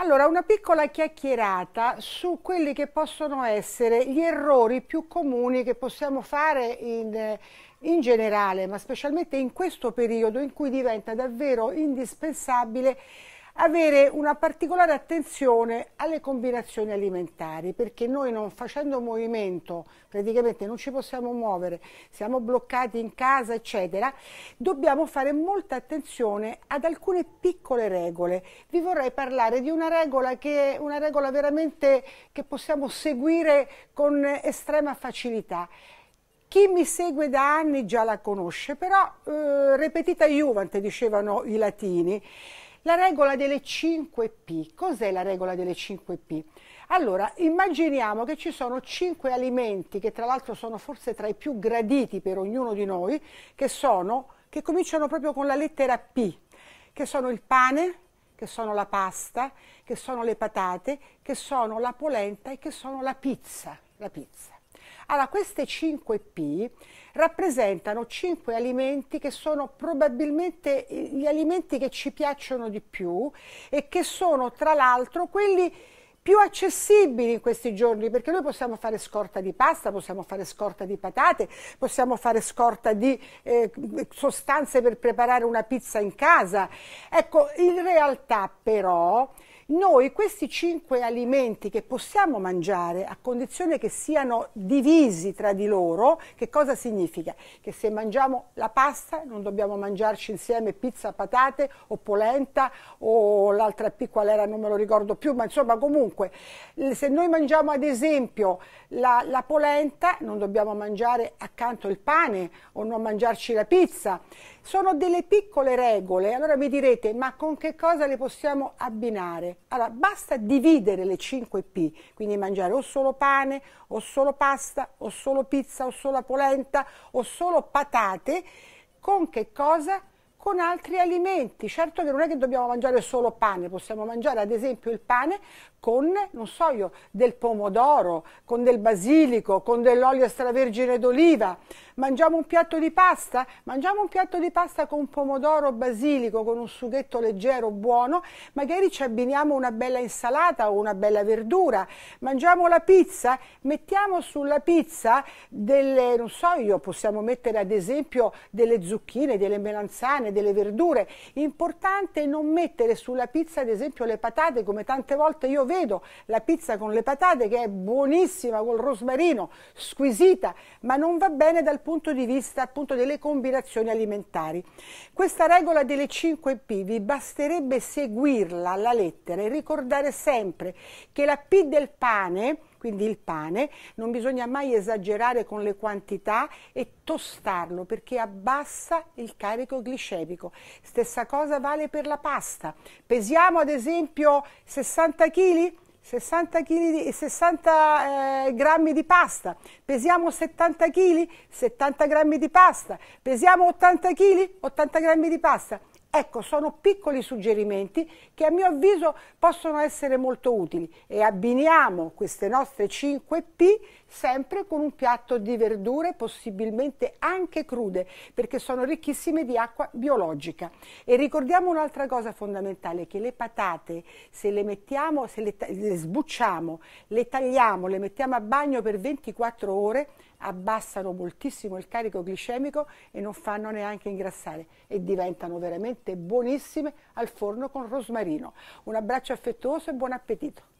Allora, una piccola chiacchierata su quelli che possono essere gli errori più comuni che possiamo fare in, in, generale, ma specialmente in questo periodo in cui diventa davvero indispensabile avere una particolare attenzione alle combinazioni alimentari perché noi non facendo movimento praticamente non ci possiamo muovere siamo bloccati in casa eccetera dobbiamo fare molta attenzione ad alcune piccole regole vi vorrei parlare di una regola che è una regola veramente che possiamo seguire con estrema facilità chi mi segue da anni già la conosce, però eh, repetita Juvent, dicevano i latini. La regola delle 5P. Cos'è la regola delle 5P? Allora, immaginiamo che ci sono 5 alimenti che tra l'altro sono forse tra i più graditi per ognuno di noi, che, sono, che cominciano proprio con la lettera P, che sono il pane, che sono la pasta, che sono le patate, che sono la polenta e che sono la pizza. La pizza. Allora, queste 5 P rappresentano 5 alimenti che sono probabilmente gli alimenti che ci piacciono di più e che sono tra l'altro quelli più accessibili in questi giorni perché noi possiamo fare scorta di pasta, possiamo fare scorta di patate, possiamo fare scorta di eh, sostanze per preparare una pizza in casa. Ecco, in realtà però noi questi cinque alimenti che possiamo mangiare a condizione che siano divisi tra di loro, che cosa significa? Che se mangiamo la pasta non dobbiamo mangiarci insieme pizza, patate o polenta o l'altra P qual era non me lo ricordo più, ma insomma comunque se noi mangiamo ad esempio la, la polenta non dobbiamo mangiare accanto il pane o non mangiarci la pizza. Sono delle piccole regole, allora mi direte ma con che cosa le possiamo abbinare? Allora, basta dividere le 5 P, quindi mangiare o solo pane, o solo pasta, o solo pizza, o solo polenta, o solo patate, con che cosa? Con altri alimenti. Certo che non è che dobbiamo mangiare solo pane, possiamo mangiare ad esempio il pane con, non so io, del pomodoro, con del basilico, con dell'olio extravergine d'oliva. Mangiamo un piatto di pasta? Mangiamo un piatto di pasta con pomodoro, basilico, con un sughetto leggero, buono. Magari ci abbiniamo una bella insalata o una bella verdura. Mangiamo la pizza? Mettiamo sulla pizza delle, non so io, possiamo mettere ad esempio delle zucchine, delle melanzane, delle verdure. Importante non mettere sulla pizza ad esempio le patate, come tante volte io vedo la pizza con le patate che è buonissima col rosmarino, squisita, ma non va bene dal punto di vista appunto delle combinazioni alimentari. Questa regola delle 5P vi basterebbe seguirla alla lettera e ricordare sempre che la P del pane quindi il pane, non bisogna mai esagerare con le quantità e tostarlo perché abbassa il carico glicemico. Stessa cosa vale per la pasta. Pesiamo ad esempio 60 kg? 60, di, 60 eh, grammi di pasta, pesiamo 70 kg, 70 grammi di pasta, pesiamo 80 kg, 80 grammi di pasta Ecco, sono piccoli suggerimenti che a mio avviso possono essere molto utili e abbiniamo queste nostre 5 P sempre con un piatto di verdure, possibilmente anche crude, perché sono ricchissime di acqua biologica. E ricordiamo un'altra cosa fondamentale, che le patate, se le mettiamo, se le, le sbucciamo, le tagliamo, le mettiamo a bagno per 24 ore, abbassano moltissimo il carico glicemico e non fanno neanche ingrassare e diventano veramente buonissime al forno con rosmarino. Un abbraccio affettuoso e buon appetito.